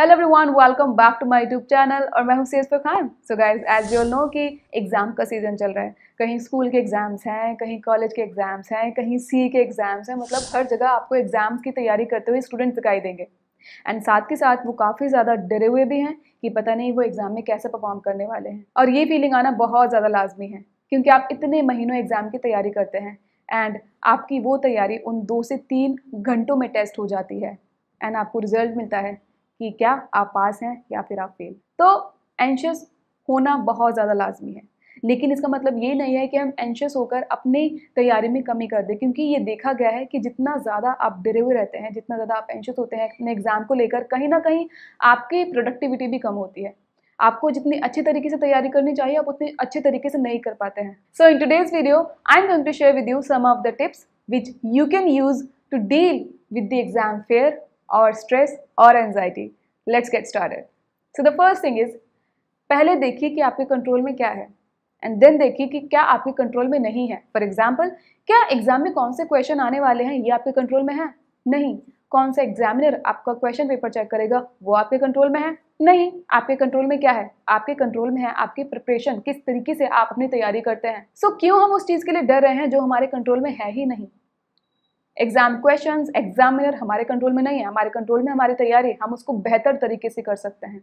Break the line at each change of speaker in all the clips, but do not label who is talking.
Hello everyone welcome back to my YouTube channel और मैं हूँ Khan so guys as you know कि exam का सीज़न चल रहा है कहीं स्कूल के एग्ज़ाम्स हैं कहीं कॉलेज के एग्ज़ाम्स हैं कहीं सी के एग्ज़ाम्स हैं मतलब हर जगह आपको एग्ज़ाम्स की तैयारी करते हुए स्टूडेंट्स दिखाई देंगे एंड साथ के साथ वो काफ़ी ज़्यादा डरे हुए भी हैं कि पता नहीं वो एग्ज़ाम में कैसे परफॉर्म करने वाले हैं और ये फीलिंग आना बहुत ज़्यादा लाजमी है क्योंकि आप इतने महीनों एग्ज़ाम की तैयारी करते हैं एंड आपकी वो तैयारी उन दो से तीन घंटों में टेस्ट हो जाती है एंड आपको रिजल्ट मिलता है कि क्या आप पास हैं या फिर आप फेल तो एंशियस होना बहुत ज़्यादा लाजमी है लेकिन इसका मतलब ये नहीं है कि हम एंशियस होकर अपनी तैयारी में कमी कर दें क्योंकि ये देखा गया है कि जितना ज़्यादा आप डरे हुए रहते हैं जितना ज़्यादा आप एंशियस होते हैं अपने एग्ज़ाम को लेकर कहीं ना कहीं आपकी प्रोडक्टिविटी भी कम होती है आपको जितनी अच्छी तरीके से तैयारी करनी चाहिए आप उतनी अच्छे तरीके से नहीं कर पाते हैं so in today's video I am going to share with you some of the tips which you can use to deal with the exam fear और स्ट्रेस और anxiety let's get started so the first thing is पहले देखिए कि आपके control में क्या है and then देखिए कि क्या आपके कंट्रोल में नहीं है फॉर एग्जाम्पल क्या एग्जाम में कौन से क्वेश्चन आने वाले हैं ये आपके कंट्रोल में है नहीं कौन सा एग्जामिनर आपका क्वेश्चन पेपर चेक करेगा वो आपके कंट्रोल में है नहीं आपके कंट्रोल में क्या है आपके कंट्रोल में है आपकी प्रिपरेशन किस तरीके से आप अपनी तैयारी करते हैं सो so, क्यों हम उस चीज़ के लिए डर रहे हैं जो हमारे कंट्रोल में है ही नहीं एग्जाम क्वेश्चन एग्जामिनर हमारे कंट्रोल में नहीं है हमारे कंट्रोल में हमारी तैयारी हम उसको बेहतर तरीके से कर सकते हैं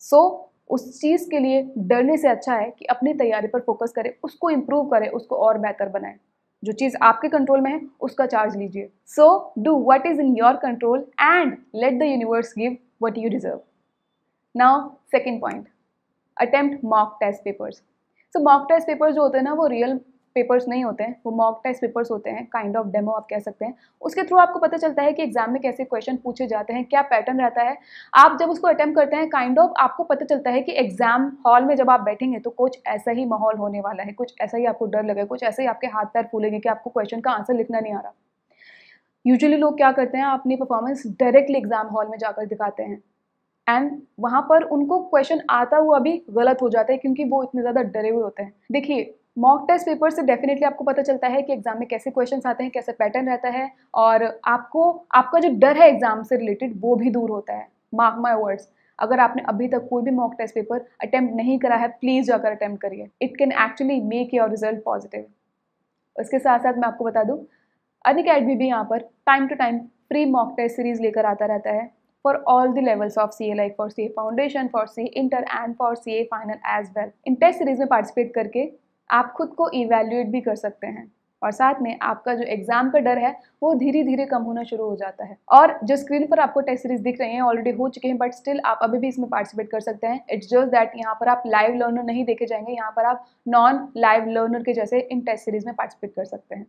सो so, उस चीज़ के लिए डरने से अच्छा है कि अपनी तैयारी पर फोकस करें उसको इम्प्रूव करें उसको और बेहतर बनाएं जो चीज़ आपके कंट्रोल में है उसका चार्ज लीजिए so do what is in your control and let the universe give what you deserve now second point attempt mock test papers so mock test paper जो होते हैं ना वो रियल पेपर्स नहीं होते हैं वो मॉक टेस्ट पेपर्स होते हैं काइंड ऑफ डेमो आप कह सकते हैं उसके थ्रू आपको पता चलता है कि एग्जाम में कैसे क्वेश्चन पूछे जाते हैं क्या पैटर्न रहता है आप जब उसको अटैम्प्ट करते हैं काइंड kind ऑफ of, आपको पता चलता है कि एग्जाम हॉल में जब आप बैठेंगे तो कुछ ऐसा ही माहौल होने वाला है कुछ ऐसा ही आपको डर लगेगा कुछ ऐसे ही आपके हाथ पैर फूलेंगे कि आपको क्वेश्चन का आंसर लिखना नहीं आ रहा यूजली लोग क्या करते हैं अपनी परफॉर्मेंस डायरेक्टली एग्जाम हॉल में जाकर दिखाते हैं एंड वहाँ पर उनको क्वेश्चन आता हुआ भी गलत हो जाता है क्योंकि वो इतने ज़्यादा डरे हुए होते हैं देखिए मॉक टेस्ट पेपर से डेफिनेटली आपको पता चलता है कि एग्जाम में कैसे क्वेश्चन आते हैं कैसे पैटर्न रहता है और आपको आपका जो डर है एग्जाम से रिलेटेड वो भी दूर होता है मार्क माई वर्ड्स अगर आपने अभी तक कोई भी मॉक टेस्ट पेपर अटैम्प्ट नहीं करा है प्लीज़ जाकर अटैम्प्ट करिए it can actually make your result positive उसके साथ साथ मैं आपको बता दूँ अन अकेडमी भी यहाँ पर time to time free mock test series लेकर आता रहता है for all the levels of CA like for CA foundation, for CA inter and for CA final as well. In test series में पार्टिसिपेट करके आप खुद को evaluate भी कर सकते हैं और साथ में आपका जो एग्जाम का डर है वो धीरे धीरे कम होना शुरू हो जाता है और जो स्क्रीन पर आपको टेस्ट सीरीज दिख रहे हैं ऑलरेडी हो चुके हैं बट स्टिल आप अभी भी इसमें पार्टिसिपेट कर सकते हैं इट्स जस्ट दैट यहाँ पर आप लाइव लर्नर नहीं देखे जाएंगे यहाँ पर आप नॉन लाइव लर्नर के जैसे इन टेस्ट सीरीज में पार्टिसिपेट कर सकते हैं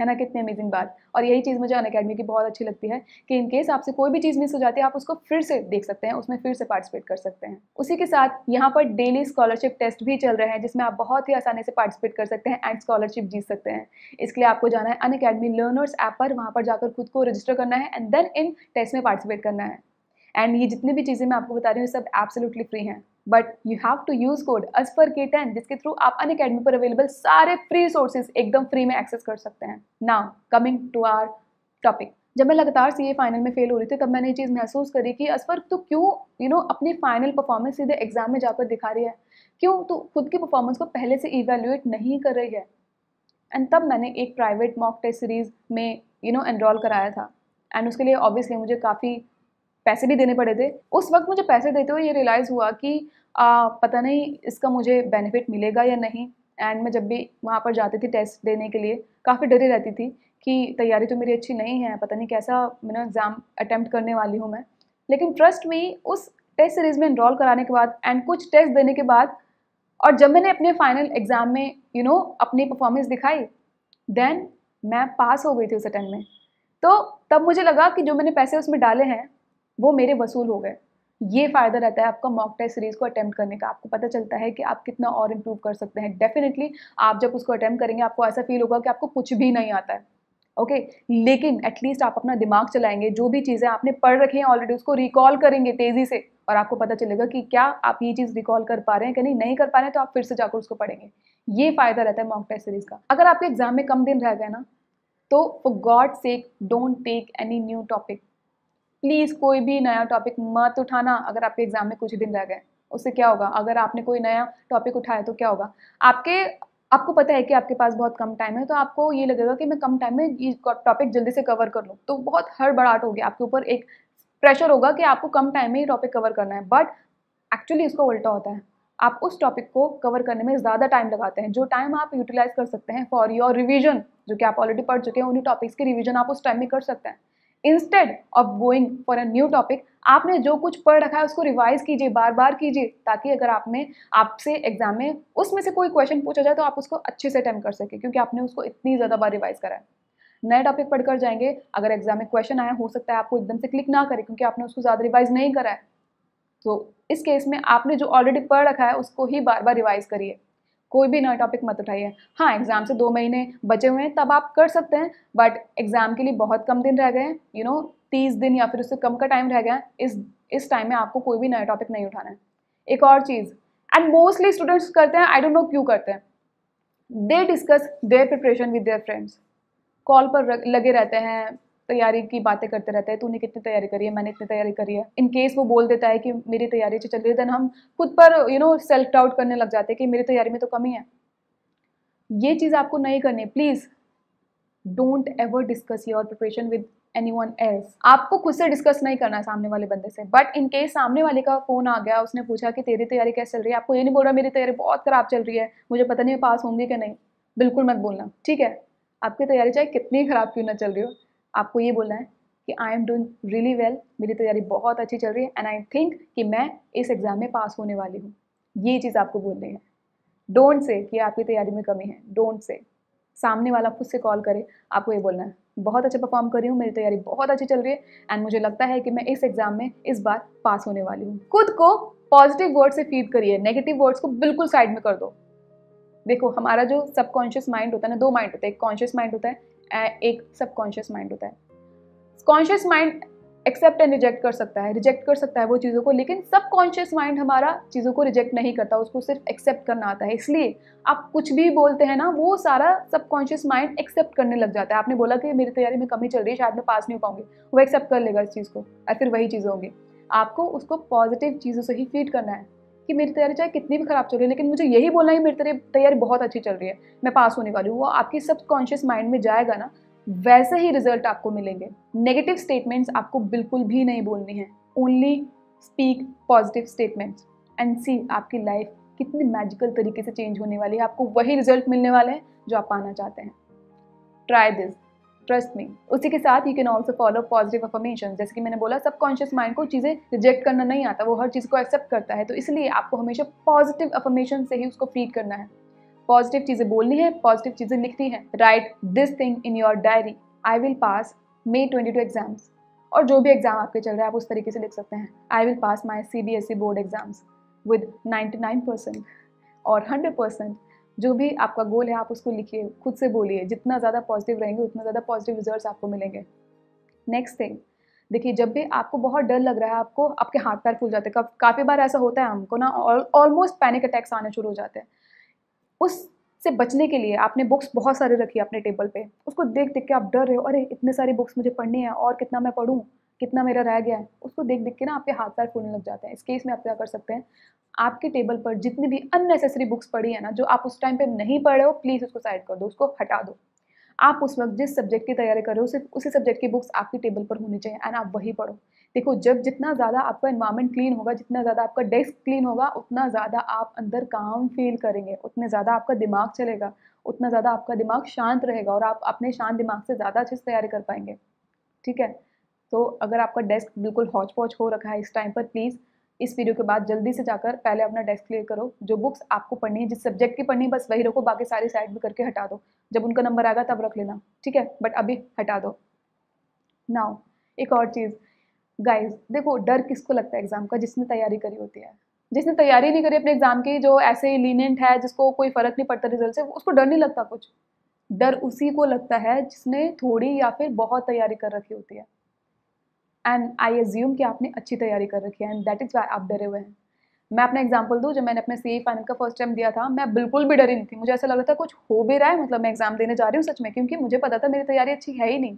है ना कितनी अमेजिंग बात और यही चीज़ मुझे अन अकेडमी की बहुत अच्छी लगती है कि इन केस आपसे कोई भी चीज़ मिस हो जाती है आप उसको फिर से देख सकते हैं उसमें फिर से पार्टिसिपेट कर सकते हैं उसी के साथ यहाँ पर डेली स्कॉलरशिप टेस्ट भी चल रहे हैं जिसमें आप बहुत ही आसानी से पार्टिसिपेट कर सकते हैं एंड स्कॉलरशिप जीत सकते हैं इसके लिए आपको जाना है अन अकेडमी लर्नर्स ऐप पर वहाँ पर जाकर खुद को रजिस्टर करना है एंड देन इन टेस्ट में पार्टिसिपेट करना है एंड ये जितनी भी चीज़ें मैं आपको बता रही हूँ सब एब्सोल्युटली फ्री हैं but you have to use code अज पर के टेन जिसके थ्रू आप अन अकेडमी पर अवेलेबल सारे फ्री सोर्सेज एकदम फ्री में एक्सेस कर सकते हैं now coming to our topic जब मैं लगातार सी फाइनल में फेल हो रही थी तब मैंने ये चीज़ महसूस करी कि असफर तो क्यों यू नो अपनी फाइनल परफॉर्मेंस सीधे एग्जाम में जाकर दिखा रही है क्यों तो खुद की परफॉर्मेंस को पहले से इवेल्युएट नहीं कर रही है एंड तब मैंने एक प्राइवेट मॉक टेस्ट सीरीज़ में यू नो एनरोल कराया था एंड उसके लिए ऑब्वियसली मुझे काफ़ी पैसे भी देने पड़े थे उस वक्त मुझे पैसे देते हुए ये रियलाइज़ हुआ कि आ, पता नहीं इसका मुझे बेनिफिट मिलेगा या नहीं एंड मैं जब भी वहाँ पर जाती थी टेस्ट देने के लिए काफ़ी डरी रहती थी कि तैयारी तो मेरी अच्छी नहीं है पता नहीं कैसा मैंने एग्ज़ाम अटैम्प्ट करने वाली हूँ मैं लेकिन ट्रस्ट में उस टेस्ट सीरीज़ में इनरोल कराने के बाद एंड कुछ टेस्ट देने के बाद और जब मैंने अपने फाइनल एग्ज़ाम में यू you नो know, अपनी परफॉर्मेंस दिखाई देन मैं पास हो गई थी उस अटैम्प में तो तब मुझे लगा कि जो मैंने पैसे उसमें डाले हैं वो मेरे वसूल हो गए ये फ़ायदा रहता है आपका मॉक टेस्ट सीरीज़ को अटैम्प्ट करने का आपको पता चलता है कि आप कितना और इम्प्रूव कर सकते हैं डेफिनेटली आप जब उसको अटैम्प्ट करेंगे आपको ऐसा फील होगा कि आपको कुछ भी नहीं आता है ओके okay, लेकिन एटलीस्ट आप अपना दिमाग चलाएंगे जो भी चीज़ें आपने पढ़ रखी हैं ऑलरेडी उसको रिकॉल करेंगे तेज़ी से और आपको पता चलेगा कि क्या आप ये चीज़ रिकॉल कर पा रहे हैं कि नहीं नहीं कर पा रहे हैं तो आप फिर से जाकर उसको पढ़ेंगे ये फ़ायदा रहता है मॉक टेस्ट सीरीज़ का अगर आपके एग्जाम में कम दिन रह गए ना तो for God sake don't take any new topic please कोई भी नया टॉपिक मत उठाना अगर आपके एग्ज़ाम में कुछ दिन रह गए उससे क्या होगा अगर आपने कोई नया टॉपिक उठाया तो क्या होगा आपके आपको पता है कि आपके पास बहुत कम टाइम है तो आपको ये लगेगा कि मैं कम टाइम में ये टॉपिक जल्दी से कवर कर लूँ तो बहुत हड़बड़ाहट होगी आपके ऊपर एक प्रेशर होगा कि आपको कम टाइम में ये टॉपिक कवर करना है बट एक्चुअली इसका उल्टा होता है आप उस टॉपिक को कवर करने में ज़्यादा टाइम लगाते हैं जो टाइम आप यूटिलाइज कर सकते हैं फॉर योर रिविजन जो कि आप ऑलरेडी पढ़ चुके हैं उन्हीं टॉपिक्स के रिविजन आप उस टाइम में कर सकते हैं instead of going for a new topic आपने जो कुछ पढ़ रखा है उसको रिवाइज कीजिए बार बार कीजिए ताकि अगर आपने आपसे एग्जाम में उसमें से कोई क्वेश्चन पूछा जाए तो आप उसको अच्छे से अटैम्प कर सके क्योंकि आपने उसको इतनी ज़्यादा बार रिवाइज करा है नए टॉपिक पढ़कर जाएंगे अगर एग्जाम में क्वेश्चन आया हो सकता है आपको एकदम से क्लिक ना करें क्योंकि आपने उसको ज़्यादा रिवाइज नहीं करा है तो इस केस में आपने जो ऑलरेडी पढ़ रखा है उसको ही बार बार रिवाइज करिए कोई भी नया टॉपिक मत उठाइए हाँ एग्ज़ाम से दो महीने बचे हुए हैं तब आप कर सकते हैं बट एग्ज़ाम के लिए बहुत कम दिन रह गए हैं यू नो तीस दिन या फिर उससे कम का टाइम रह गया है इस इस टाइम में आपको कोई भी नया टॉपिक नहीं उठाना है एक और चीज़ एंड मोस्टली स्टूडेंट्स करते हैं आई डोंट नो क्यों करते हैं they discuss their preparation with their friends call पर लगे रहते हैं तैयारी की बातें करते रहते हैं तूने कितनी तैयारी करी है मैंने इतनी तैयारी करी है इन केस वो बोल देता है कि मेरी तैयारी अच्छी चल रही है देन हम खुद पर यू नो सेल्फ डाउट करने लग जाते हैं कि मेरी तैयारी में तो कमी है ये चीज़ आपको नहीं करनी please don't ever discuss your preparation with anyone else आपको खुद से डिस्कस नहीं करना है सामने वाले बंदे से बट इन केस सामने वाले का फोन आ गया उसने पूछा कि तेरी तैयारी कैसे चल रही है आपको ये नहीं बोल रहा मेरी तैयारी बहुत खराब चल रही है मुझे पता नहीं पास होंगी कि नहीं बिल्कुल मत बोलना ठीक है आपकी तैयारी चाहे कितनी खराब क्यों ना चल रही हो आपको ये बोलना है कि I am doing really well मेरी तैयारी बहुत अच्छी चल रही है एंड आई थिंक कि मैं इस एग्ज़ाम में पास होने वाली हूँ ये चीज़ आपको बोलनी है डोंट से कि आपकी तैयारी में कमी है डोंट से सामने वाला खुद से कॉल करे आपको ये बोलना है बहुत अच्छा परफॉर्म कर रही हूँ मेरी तैयारी बहुत अच्छी चल रही है एंड मुझे लगता है कि मैं इस एग्ज़ाम में इस बार पास होने वाली हूँ खुद को पॉजिटिव वर्ड से फीड करिए नेगेटिव वर्ड्स को बिल्कुल साइड में कर दो देखो हमारा जो सबकॉन्शियस माइंड होता है ना दो माइंड होता है एक कॉन्शियस माइंड होता है एक सबकॉन्शियस माइंड होता है conscious mind accept and reject कर सकता है रिजेक्ट कर सकता है वो चीज़ों को लेकिन सब कॉन्शियस माइंड हमारा चीज़ों को रिजेक्ट नहीं करता उसको सिर्फ एक्सेप्ट करना आता है इसलिए आप कुछ भी बोलते हैं ना वो सारा सब कॉन्शियस माइंड एक्सेप्ट करने लग जाता है आपने बोला कि मेरी तैयारी में कमी चल रही है शायद मैं पास नहीं हो पाऊंगी वो एक्सेप्ट कर लेगा इस चीज़ को और फिर वही चीज़ें होंगी आपको उसको पॉजिटिव चीज़ों से ही फीड करना है कि मेरी तैयारी चाहे कितनी भी ख़राब चल रही है लेकिन मुझे यही बोलना है कि मेरी तैयारी बहुत अच्छी चल रही है मैं पास होने वाली हूँ वो आपकी सबकॉन्शियस माइंड में जाएगा ना वैसे ही रिजल्ट आपको मिलेंगे नेगेटिव स्टेटमेंट्स आपको बिल्कुल भी नहीं बोलनी है only speak positive statements and see आपकी लाइफ कितनी मैजिकल तरीके से चेंज होने वाली है आपको वही रिजल्ट मिलने वाले हैं जो आप पाना चाहते हैं ट्राई दिस ट्रस्ट मी उसी के साथ you can also follow positive affirmation जैसे कि मैंने बोला सबकॉन्शियस माइंड को चीज़ें रिजेक्ट करना नहीं आता वो हर चीज़ को एक्सेप्ट करता है तो इसलिए आपको हमेशा पॉजिटिव अफॉर्मेशन से ही उसको फीड करना है पॉजिटिव चीज़ें बोलनी है पॉजिटिव चीज़ें लिखनी है write this thing in your diary I will pass May twenty two exams और जो भी एग्ज़ाम आपके चल रहे हैं आप उस तरीके से लिख सकते हैं I will pass my C B S E board exams with ninety nine percent और हंड्रेड परसेंट जो भी आपका गोल है आप उसको लिखिए खुद से बोलिए जितना ज़्यादा पॉजिटिव रहेंगे उतना ज़्यादा पॉजिटिव रिजल्ट आपको मिलेंगे नेक्स्ट थिंग देखिए जब भी आपको बहुत डर लग रहा है आपको आपके हाथ पैर फूल जाते हैं काफ़ी बार ऐसा होता है हमको ना ऑलमोस्ट पैनिक अटैक्स आने शुरू हो जाते हैं उस से बचने के लिए आपने बुक्स बहुत सारे रखी है अपने टेबल पे उसको देख देख के आप डर रहे हो अरे इतने सारी बुक्स मुझे पढ़नी है और कितना मैं पढ़ूँ कितना मेरा रह गया है उसको देख देख के ना आपके हाथ पैर फूलने लग जाते हैं इस केस में आप क्या कर सकते हैं आपके टेबल पर जितनी भी अननेसेसरी बुक्स पड़ी है ना जो आप उस टाइम पे नहीं पढ़ रहे हो प्लीज़ उसको साइड कर दो उसको हटा दो आप उस वक्त जिस सब्जेक्ट की तैयारी कर रहे हो सिर्फ उसी सब्जेक्ट की बुक्स आपकी टेबल पर होनी चाहिए एंड आप वही पढ़ो देखो जब जितना ज़्यादा आपका इन्वायरमेंट क्लीन होगा जितना ज़्यादा आपका डेस्क क्लीन होगा उतना ज़्यादा आप अंदर काम फील करेंगे उतने ज़्यादा आपका दिमाग चलेगा उतना ज़्यादा आपका दिमाग शांत रहेगा और आप अपने शांत दिमाग से ज़्यादा अच्छे से तैयारी कर पाएंगे ठीक है तो अगर आपका डेस्क बिल्कुल हॉच पॉच हो रखा है इस टाइम पर प्लीज़ इस वीडियो के बाद जल्दी से जाकर पहले अपना डेस्क क्लियर करो जो बुक्स आपको पढ़नी है जिस सब्जेक्ट की पढ़नी है बस वही रखो बाकी सारी साइड भी करके हटा दो जब उनका नंबर आएगा तब रख लेना ठीक है बट अभी हटा दो नाउ एक और चीज़ गाइज देखो डर किसको लगता है एग्ज़ाम का जिसने तैयारी करी होती है जिसने तैयारी नहीं करी अपने एग्ज़ाम की जो ऐसे ही लीनेंट है जिसको कोई फ़र्क नहीं पड़ता रिजल्ट से उसको डर नहीं लगता कुछ डर उसी को लगता है जिसने थोड़ी या फिर बहुत तैयारी कर रखी होती है एंड आई एज्यूम कि आपने अच्छी तैयारी कर रखी है एंड दैट इज़ वाई आप डरे हुए हैं मैं अपना एग्जाम्पल दूँ जब मैंने अपने सी फाइनल का फर्स्ट टाइम दिया था मैं बिल्कुल भी डरी नहीं थी मुझे ऐसा लग रहा था कुछ हो भी रहा है मतलब मैं एग्जाम देने जा रही हूँ सच में क्योंकि मुझे पता था मेरी तैयारी अच्छी है ही नहीं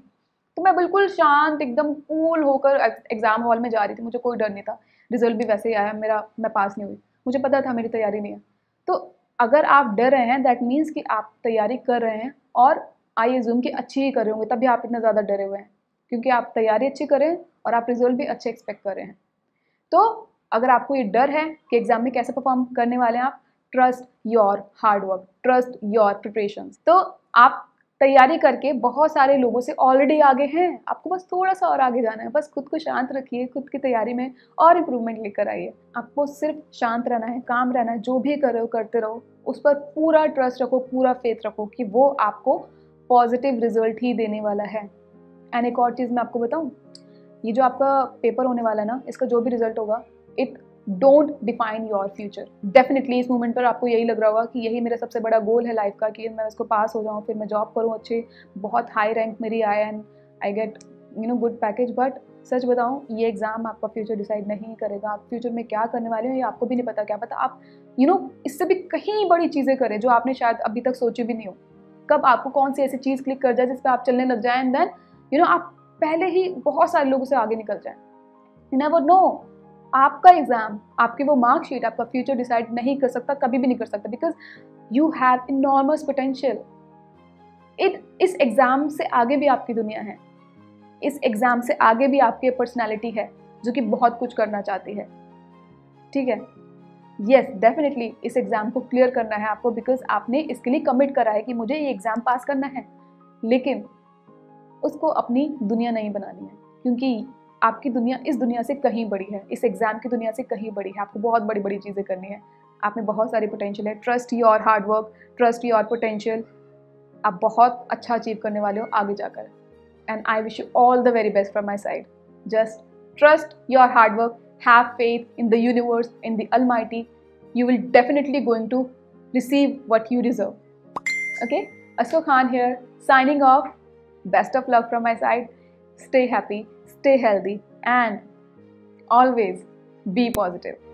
तो मैं बिल्कुल शांत एकदम कूल होकर एग्ज़ाम हॉल में जा रही थी मुझे कोई डर नहीं था रिजल्ट भी वैसे ही आया मेरा मैं पास नहीं हुई मुझे पता था मेरी तैयारी नहीं है तो अगर आप डर रहे हैं दैट मीन्स कि आप तैयारी कर रहे हैं और आई जूम की अच्छी ही कर रहे होंगे तभी आप इतना ज़्यादा डरे हुए हैं क्योंकि आप तैयारी अच्छी करें और आप रिजल्ट भी अच्छे एक्सपेक्ट कर रहे हैं तो अगर आपको ये डर है कि एग्जाम में कैसे परफॉर्म करने वाले हैं आप trust your hard work trust your preparation तो आप तैयारी करके बहुत सारे लोगों से ऑलरेडी आगे हैं आपको बस थोड़ा सा और आगे जाना है बस खुद को शांत रखिए खुद की तैयारी में और इम्प्रूवमेंट लेकर आइए आपको सिर्फ शांत रहना है काम रहना है जो भी करो करते रहो उस पर पूरा ट्रस्ट रखो पूरा फेथ रखो कि वो आपको पॉजिटिव रिजल्ट ही देने वाला है एंड एक और चीज़ मैं आपको बताऊँ ये जो आपका पेपर होने वाला है ना इसका जो भी रिजल्ट होगा it don't define your future definitely इस मोमेंट पर आपको यही लग रहा होगा कि यही मेरा सबसे बड़ा गोल है लाइफ का कि मैं इसको पास हो जाऊँ फिर मैं जॉब करूँ अच्छे बहुत हाई रैंक मेरी आए and I get you know good package but सच बताऊँ ये एग्ज़ाम आपका फ्यूचर डिसाइड नहीं करेगा आप फ्यूचर में क्या करने वाले हो ये आपको भी नहीं पता क्या पता आप यू you नो know, इससे भी कहीं बड़ी चीज़ें करें जो आपने शायद अभी तक सोची भी नहीं हो कब आपको कौन सी ऐसी चीज़ क्लिक कर जाए जिस पर आप चलने लग जाए एंड देन यू नो आप पहले ही बहुत सारे लोग उसे आगे निकल जाएं नेवर नो आपका एग्जाम आपकी वो मार्कशीट आपका फ्यूचर डिसाइड नहीं कर सकता कभी भी नहीं कर सकता because you have enormous potential it is exam से आगे भी आपकी दुनिया है इस एग्ज़ाम से आगे भी आपकी पर्सनैलिटी है जो कि बहुत कुछ करना चाहती है ठीक है येस डेफिनेटली इस एग्ज़ाम को क्लियर करना है आपको बिकॉज आपने इसके लिए कमिट करा है कि मुझे ये एग्ज़ाम पास करना है लेकिन उसको अपनी दुनिया नहीं बनानी है क्योंकि आपकी दुनिया इस दुनिया से कहीं बड़ी है इस एग्ज़ाम की दुनिया से कहीं बड़ी है आपको बहुत बड़ी बड़ी चीज़ें करनी है आप में बहुत सारी पोटेंशियल है trust your hard work trust your potential आप बहुत अच्छा अचीव करने वाले हो आगे जाकर and I wish you all the very best from my side just trust your hard work have faith in the universe in the mighty you will definitely going to receive what you deserve okay Ashok Khan here signing off Best of luck from my side. Stay happy, stay healthy, and always be positive.